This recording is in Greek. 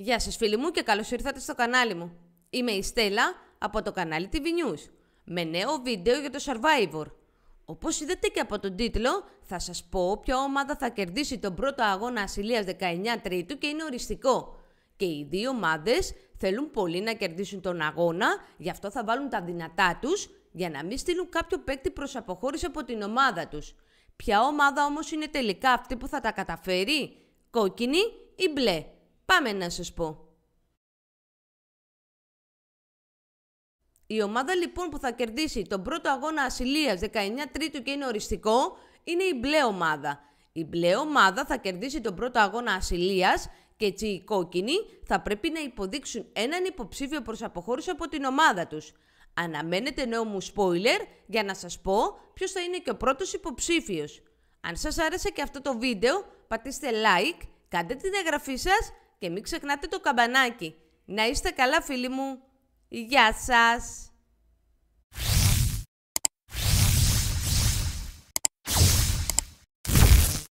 Γεια σας φίλοι μου και καλώς ήρθατε στο κανάλι μου. Είμαι η Στέλλα από το κανάλι TV News με νέο βίντεο για το Survivor. Όπως είδατε και από τον τίτλο θα σας πω ποια ομάδα θα κερδίσει τον πρώτο αγώνα ασυλίας 19 Τρίτου και είναι οριστικό. Και οι δύο ομάδες θέλουν πολύ να κερδίσουν τον αγώνα, γι' αυτό θα βάλουν τα δυνατά τους για να μην στείλουν κάποιο παίκτη προς αποχώρηση από την ομάδα τους. Ποια ομάδα όμως είναι τελικά αυτή που θα τα καταφέρει, κόκκινη ή μπλε. Πάμε να σας πω. Η ομάδα λοιπόν που θα κερδίσει τον πρώτο αγώνα ασυλίας 19 Τρίτου και είναι οριστικό είναι η μπλε ομάδα. Η μπλε ομάδα θα κερδίσει τον πρώτο αγώνα ασυλίας και έτσι οι κόκκινοι θα πρέπει να υποδείξουν έναν υποψήφιο προς αποχώρηση από την ομάδα τους. Αναμένετε νέο μου spoiler για να σας πω ποιος θα είναι και ο πρώτος υποψήφιος. Αν σας άρεσε και αυτό το βίντεο πατήστε like, κάντε την εγγραφή σας και μην ξεχνάτε το καμπανάκι. Να είστε καλά φίλοι μου. Γεια σας!